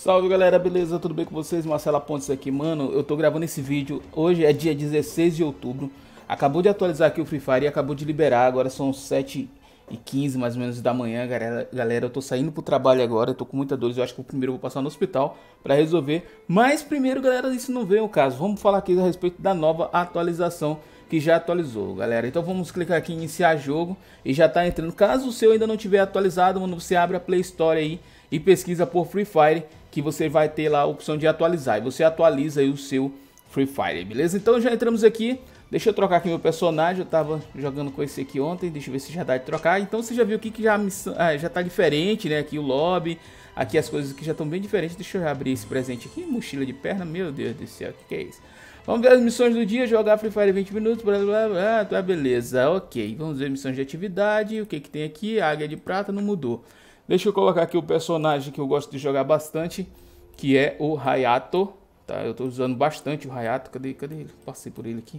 Salve galera, beleza? Tudo bem com vocês? Marcela Pontes aqui, mano. Eu tô gravando esse vídeo. Hoje é dia 16 de outubro. Acabou de atualizar aqui o Free Fire e acabou de liberar. Agora são 7 e 15 mais ou menos da manhã, galera. Galera, eu tô saindo pro trabalho agora, eu tô com muita dor, eu acho que o primeiro eu vou passar no hospital para resolver. Mas primeiro, galera, isso não veio o caso. Vamos falar aqui a respeito da nova atualização que já atualizou, galera. Então vamos clicar aqui em iniciar jogo e já tá entrando. Caso o seu ainda não tiver atualizado, mano, você abre a Play Store aí e pesquisa por Free Fire que você vai ter lá a opção de atualizar. E você atualiza o seu Free Fire, beleza? Então já entramos aqui. Deixa eu trocar aqui meu personagem, eu tava jogando com esse aqui ontem, deixa eu ver se já dá de trocar. Então você já viu aqui que já, ah, já tá diferente, né? Aqui o lobby, aqui as coisas que já estão bem diferentes. Deixa eu abrir esse presente aqui, mochila de perna, meu Deus do céu, o que, que, é isso? Vamos ver as missões do dia, jogar Free Fire 20 minutos, blá blá blá, ah, tá beleza, ok. Vamos ver missões de atividade, o que que tem aqui, águia de prata, não mudou. Deixa eu colocar aqui o personagem que eu gosto de jogar bastante, que é o Hayato. Tá, eu estou usando bastante o Hayato. Cadê, cadê ele? Passei por ele aqui.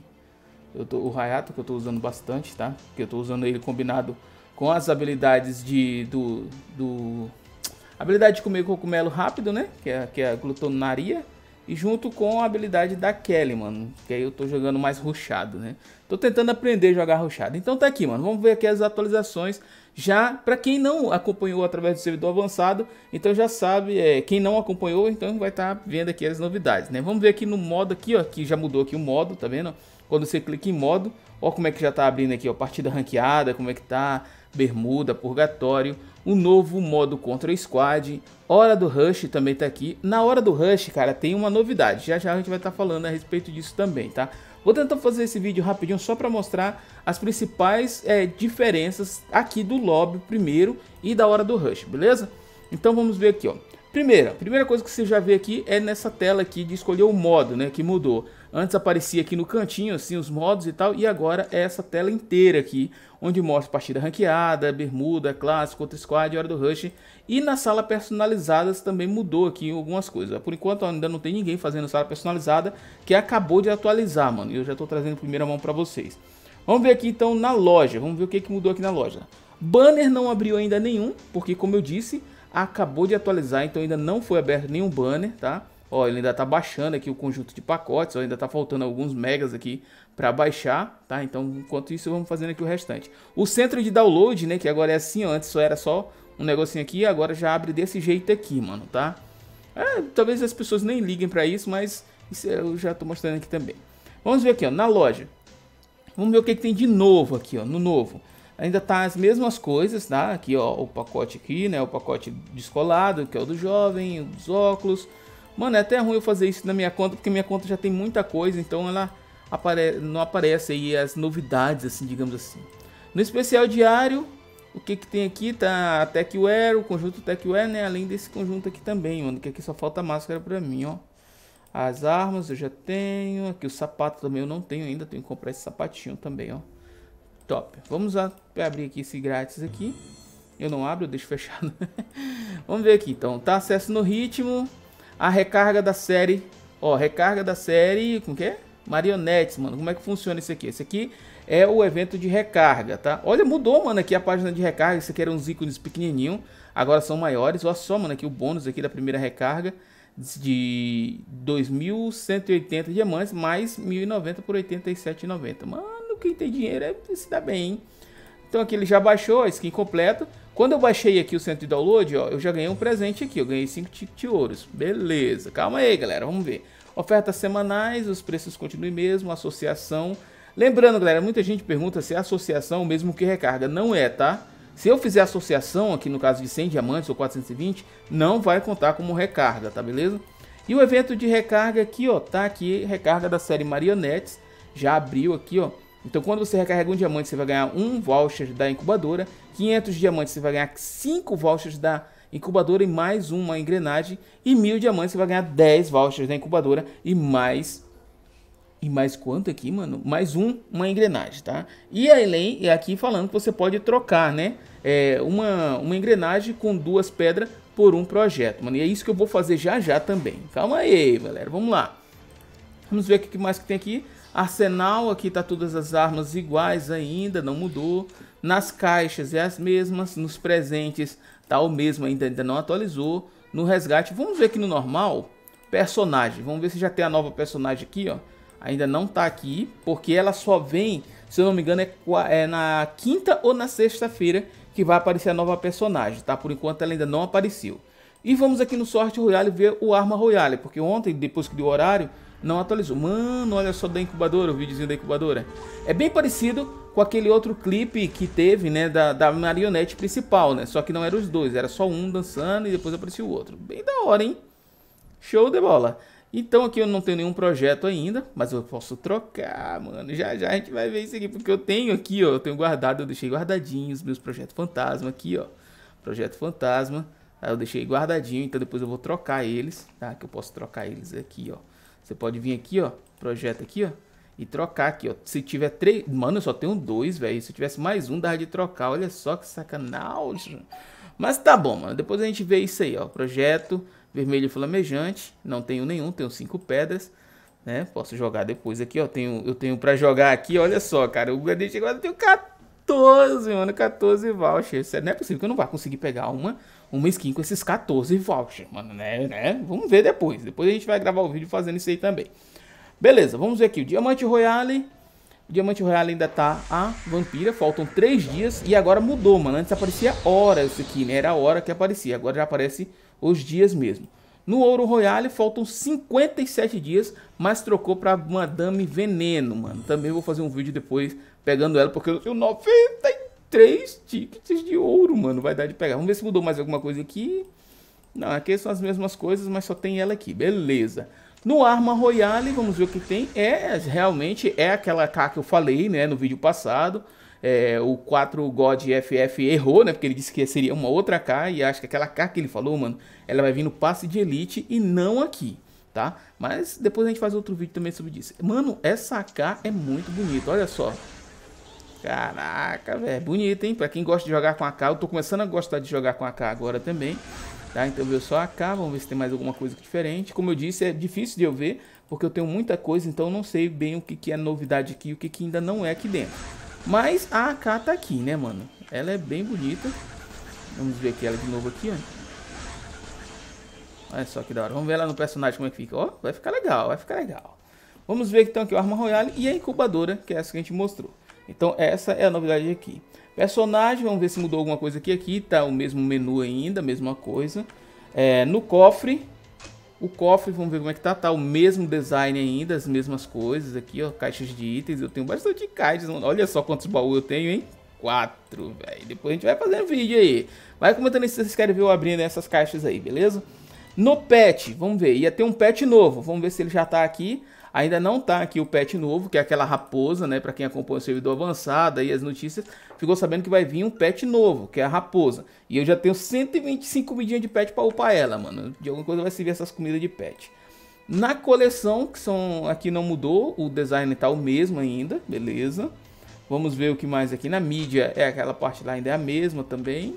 Eu tô, o Hayato que eu estou usando bastante, tá? Que eu estou usando ele combinado com as habilidades de, do, do... Habilidade de comer cogumelo rápido, né? Que é, que é a glutonaria. E junto com a habilidade da Kelly, mano. Que aí eu tô jogando mais ruchado, né? Tô tentando aprender a jogar ruchado. Então tá aqui, mano. Vamos ver aqui as atualizações já para quem não acompanhou através do servidor avançado, então já sabe, é, quem não acompanhou, então vai estar tá vendo aqui as novidades, né? Vamos ver aqui no modo aqui, ó, que já mudou aqui o modo, tá vendo? Quando você clica em modo, ó como é que já está abrindo aqui, ó, partida ranqueada, como é que tá, bermuda, purgatório, o um novo modo contra o squad, hora do rush também está aqui. Na hora do rush, cara, tem uma novidade, já já a gente vai estar tá falando a respeito disso também, tá? Vou tentar fazer esse vídeo rapidinho só para mostrar as principais é, diferenças aqui do lobby primeiro e da hora do rush, beleza? Então vamos ver aqui, ó. Primeira, primeira coisa que você já vê aqui é nessa tela aqui de escolher o modo, né, que mudou. Antes aparecia aqui no cantinho, assim, os modos e tal, e agora é essa tela inteira aqui, onde mostra partida ranqueada, bermuda, clássico, outro squad, hora do rush. E na sala personalizada também mudou aqui algumas coisas. Por enquanto ainda não tem ninguém fazendo sala personalizada, que acabou de atualizar, mano. E eu já estou trazendo primeira mão para vocês. Vamos ver aqui então na loja, vamos ver o que, que mudou aqui na loja. Banner não abriu ainda nenhum, porque como eu disse, acabou de atualizar, então ainda não foi aberto nenhum banner, tá? Ó, ele ainda tá baixando aqui o conjunto de pacotes, ó, ainda tá faltando alguns megas aqui para baixar, tá? Então, enquanto isso, vamos fazendo aqui o restante. O centro de download, né, que agora é assim, ó, antes só era só um negocinho aqui, agora já abre desse jeito aqui, mano, tá? É, talvez as pessoas nem liguem para isso, mas isso é, eu já tô mostrando aqui também. Vamos ver aqui, ó, na loja. Vamos ver o que, que tem de novo aqui, ó, no novo ainda tá as mesmas coisas, tá? Aqui, ó, o pacote aqui, né? O pacote descolado, que é o do jovem, os óculos, Mano, é até ruim eu fazer isso na minha conta, porque minha conta já tem muita coisa, então ela apare... não aparece aí as novidades, assim, digamos assim. No especial diário, o que que tem aqui? Tá a Techwear, o conjunto Techwear, né? Além desse conjunto aqui também, mano, que aqui só falta máscara pra mim, ó. As armas eu já tenho, aqui o sapato também eu não tenho ainda, tenho que comprar esse sapatinho também, ó. Top. Vamos abrir aqui esse grátis aqui. Eu não abro, eu deixo fechado. Vamos ver aqui, então. Tá acesso no ritmo. A recarga da série. Ó, recarga da série. Como que é? Marionetes, mano. Como é que funciona isso aqui? Esse aqui é o evento de recarga, tá? Olha, mudou, mano, aqui a página de recarga. Isso aqui eram uns ícones pequenininho, agora são maiores. Olha só, mano, aqui o bônus aqui da primeira recarga de 2.180 diamantes mais 1.090 por 87,90. Mano, quem tem dinheiro é, se dá bem, hein? Então aqui ele já baixou a skin completa. Quando eu baixei aqui o centro de download, ó, eu já ganhei um presente aqui. Eu ganhei 5 tickets de ouros. Beleza. Calma aí, galera. Vamos ver. Ofertas semanais, os preços continuem mesmo, associação. Lembrando, galera, muita gente pergunta se é associação mesmo que recarga. Não é, tá? Se eu fizer associação, aqui no caso de 100 diamantes ou 420, não vai contar como recarga, tá beleza? E o evento de recarga aqui, ó, tá aqui, recarga da série Marionetes. Já abriu aqui, ó. Então, quando você recarrega um diamante, você vai ganhar um voucher da incubadora. 500 diamantes, você vai ganhar 5 vouchers da incubadora e mais uma engrenagem. E 1000 diamantes, você vai ganhar 10 vouchers da incubadora e mais... E mais quanto aqui, mano? Mais um, uma engrenagem, tá? E além, é aqui falando que você pode trocar, né? É, uma, uma engrenagem com duas pedras por um projeto, mano. E é isso que eu vou fazer já já também. Calma aí, galera. Vamos lá. Vamos ver o que mais que tem aqui. Arsenal, aqui tá todas as armas iguais ainda, não mudou. Nas caixas é as mesmas, nos presentes tá o mesmo ainda, ainda não atualizou. No resgate, vamos ver aqui no normal, personagem. Vamos ver se já tem a nova personagem aqui, ó. Ainda não tá aqui, porque ela só vem, se eu não me engano, é, é na quinta ou na sexta-feira que vai aparecer a nova personagem, tá? Por enquanto ela ainda não apareceu. E vamos aqui no Sorte Royale ver o Arma Royale, porque ontem, depois que deu o horário, não atualizou. Mano, olha só da incubadora, o videozinho da incubadora. É bem parecido com aquele outro clipe que teve, né, da, da marionete principal, né? Só que não eram os dois, era só um dançando e depois aparecia o outro. Bem da hora, hein? Show de bola. Então aqui eu não tenho nenhum projeto ainda, mas eu posso trocar, mano. Já já a gente vai ver isso aqui, porque eu tenho aqui, ó, eu tenho guardado, eu deixei guardadinho os meus projetos fantasma aqui, ó. Projeto fantasma, aí eu deixei guardadinho, então depois eu vou trocar eles, tá? Que eu posso trocar eles aqui, ó. Você pode vir aqui, ó, projeto aqui, ó, e trocar aqui, ó. Se tiver três... Mano, eu só tenho dois, velho. Se tivesse mais um, dava de trocar. Olha só que sacanagem. Mas tá bom, mano. Depois a gente vê isso aí, ó. Projeto vermelho flamejante. Não tenho nenhum, tenho cinco pedras. Né? Posso jogar depois aqui, ó. Tenho, eu tenho pra jogar aqui, olha só, cara. O grande chegou, eu tenho 14. 14, mano, 14 vouchers. É, não é possível que eu não vá conseguir pegar uma, uma skin com esses 14 vouchers, mano, né, né? Vamos ver depois. Depois a gente vai gravar o vídeo fazendo isso aí também. Beleza, vamos ver aqui. O Diamante Royale. O Diamante Royale ainda tá a vampira. Faltam 3 dias. E agora mudou, mano. Antes aparecia hora isso aqui, né? Era a hora que aparecia. Agora já aparece os dias mesmo. No Ouro Royale faltam 57 dias, mas trocou para Madame Veneno, mano. Também vou fazer um vídeo depois pegando ela, porque eu tenho 93 tickets de ouro, mano. Vai dar de pegar. Vamos ver se mudou mais alguma coisa aqui. Não, aqui são as mesmas coisas, mas só tem ela aqui. Beleza. No Arma Royale, vamos ver o que tem. É, realmente, é aquela K que eu falei, né, no vídeo passado. É, o 4 God FF errou, né, porque ele disse que seria uma outra K, e acho que aquela K que ele falou, mano, ela vai vir no passe de Elite e não aqui, tá? Mas depois a gente faz outro vídeo também sobre isso. Mano, essa K é muito bonita, olha só. Caraca, velho. Bonito, hein? Pra quem gosta de jogar com AK, eu tô começando a gostar de jogar com AK agora também. Tá? Então veio só AK, vamos ver se tem mais alguma coisa diferente. Como eu disse, é difícil de eu ver, porque eu tenho muita coisa, então eu não sei bem o que, que é novidade aqui e o que, que ainda não é aqui dentro. Mas a AK tá aqui, né, mano? Ela é bem bonita. Vamos ver aqui ela de novo aqui, ó. Olha só que da hora. Vamos ver ela no personagem como é que fica. Ó, vai ficar legal, vai ficar legal. Vamos ver então aqui o Arma Royale e a incubadora, que é essa que a gente mostrou. Então essa é a novidade aqui. Personagem, vamos ver se mudou alguma coisa aqui. Aqui tá o mesmo menu ainda, mesma coisa. É, no cofre, o cofre, vamos ver como é que tá. Tá o mesmo design ainda, as mesmas coisas aqui, ó. Caixas de itens. Eu tenho bastante caixas, Olha só quantos baús eu tenho, hein? Quatro, velho. Depois a gente vai fazendo vídeo aí. Vai comentando se vocês querem ver eu abrindo essas caixas aí, beleza? No pet, vamos ver. Ia ter um pet novo. Vamos ver se ele já tá aqui. Ainda não está aqui o patch novo, que é aquela raposa, né? Para quem acompanha o servidor avançado e as notícias, ficou sabendo que vai vir um patch novo, que é a raposa. E eu já tenho 125 comidinhas de patch para upar ela, mano. De alguma coisa vai servir essas comidas de patch. Na coleção, que são aqui não mudou, o design tá o mesmo ainda, beleza. Vamos ver o que mais aqui na mídia, é aquela parte lá ainda é a mesma também.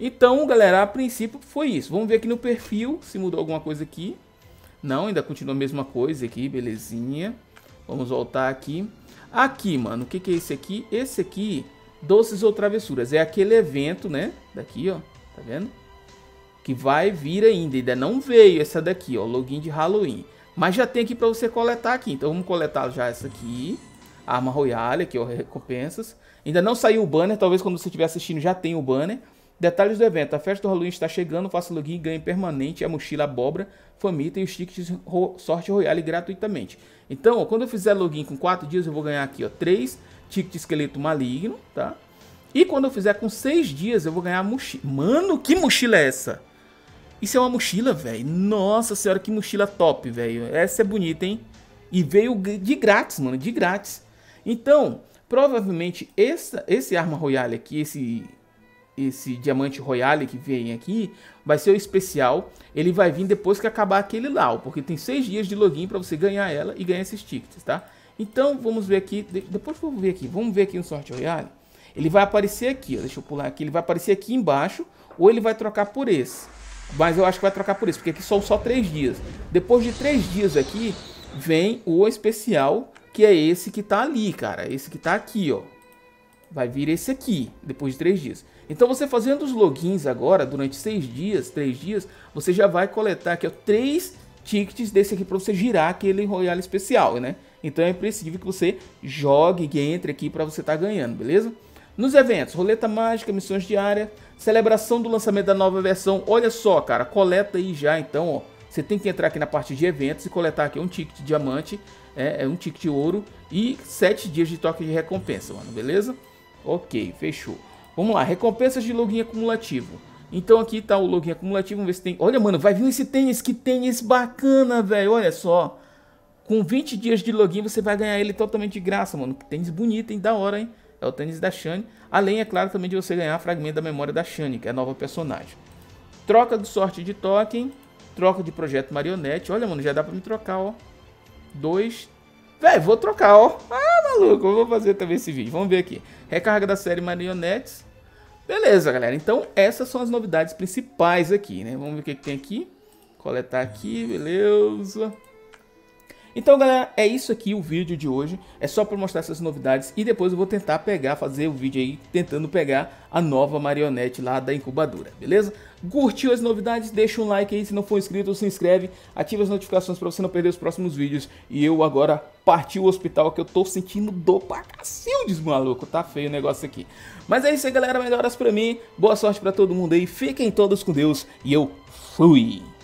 Então, galera, a princípio foi isso. Vamos ver aqui no perfil se mudou alguma coisa aqui. Não, ainda continua a mesma coisa aqui, belezinha. Vamos voltar aqui. Aqui, mano, o que, que é esse aqui? Esse aqui, doces ou travessuras, é aquele evento, né? Daqui, ó, tá vendo? Que vai vir ainda, ainda não veio essa daqui, ó, login de Halloween. Mas já tem aqui para você coletar aqui, então vamos coletar já essa aqui. Arma Royale, aqui, ó, recompensas. Ainda não saiu o banner, talvez quando você estiver assistindo já tenha o banner. Detalhes do evento. A festa do Halloween está chegando, faça login e ganhe permanente a mochila abóbora, famita e os tickets ro sorte royale gratuitamente. Então, ó, quando eu fizer login com 4 dias, eu vou ganhar aqui, ó, 3 tickets esqueleto maligno, tá? E quando eu fizer com 6 dias, eu vou ganhar a mochila. Mano, que mochila é essa? Isso é uma mochila, velho. Nossa senhora, que mochila top, velho. Essa é bonita, hein? E veio de grátis, mano, de grátis. Então, provavelmente essa, esse arma royale aqui, esse esse diamante royale que vem aqui vai ser o especial. Ele vai vir depois que acabar aquele lá, porque tem seis dias de login para você ganhar ela e ganhar esses tickets, tá? Então vamos ver aqui, depois vamos ver aqui, vamos ver aqui no sorte royale. Ele vai aparecer aqui, ó, deixa eu pular aqui, ele vai aparecer aqui embaixo, ou ele vai trocar por esse. Mas eu acho que vai trocar por esse, porque aqui são só três dias. Depois de três dias aqui, vem o especial, que é esse que tá ali, cara. Esse que tá aqui, ó. Vai vir esse aqui, depois de três dias. Então você fazendo os logins agora, durante seis dias, três dias, você já vai coletar aqui 3 três tickets desse aqui para você girar aquele Royale especial, né? Então é imprescindível que você jogue, e entre aqui para você estar tá ganhando, beleza? Nos eventos, roleta mágica, missões diárias, celebração do lançamento da nova versão. Olha só, cara, coleta aí já então, ó. Você tem que entrar aqui na parte de eventos e coletar aqui um ticket diamante, é, é um ticket ouro e 7 dias de toque de recompensa, mano, beleza? Ok, fechou. Vamos lá, recompensas de login acumulativo. Então aqui tá o login acumulativo, vamos ver se tem... Olha, mano, vai vir esse tênis, que tênis bacana, velho, olha só. Com 20 dias de login você vai ganhar ele totalmente de graça, mano. Que tênis bonito, hein, da hora, hein. É o tênis da Shane. Além, é claro, também de você ganhar fragmento da memória da Shane, que é a nova personagem. Troca de sorte de token. Troca de projeto marionete. Olha, mano, já dá pra me trocar, ó. Dois. Véi, vou trocar, ó. Ah! maluco, eu vou fazer também esse vídeo. Vamos ver aqui. Recarga da série Marionetes. Beleza, galera. Então, essas são as novidades principais aqui, né? Vamos ver o que, que tem aqui. Coletar aqui, beleza. Então, galera, é isso aqui o vídeo de hoje. É só para mostrar essas novidades e depois eu vou tentar pegar, fazer o vídeo aí tentando pegar a nova marionete lá da incubadora, beleza? Curtiu as novidades? Deixa um like aí, se não for inscrito, se inscreve, ativa as notificações para você não perder os próximos vídeos. E eu agora partiu o hospital que eu tô sentindo dor pra cacildes, maluco. Tá feio o negócio aqui. Mas é isso aí, galera. Melhoras pra mim. Boa sorte pra todo mundo aí. Fiquem todos com Deus. E eu fui.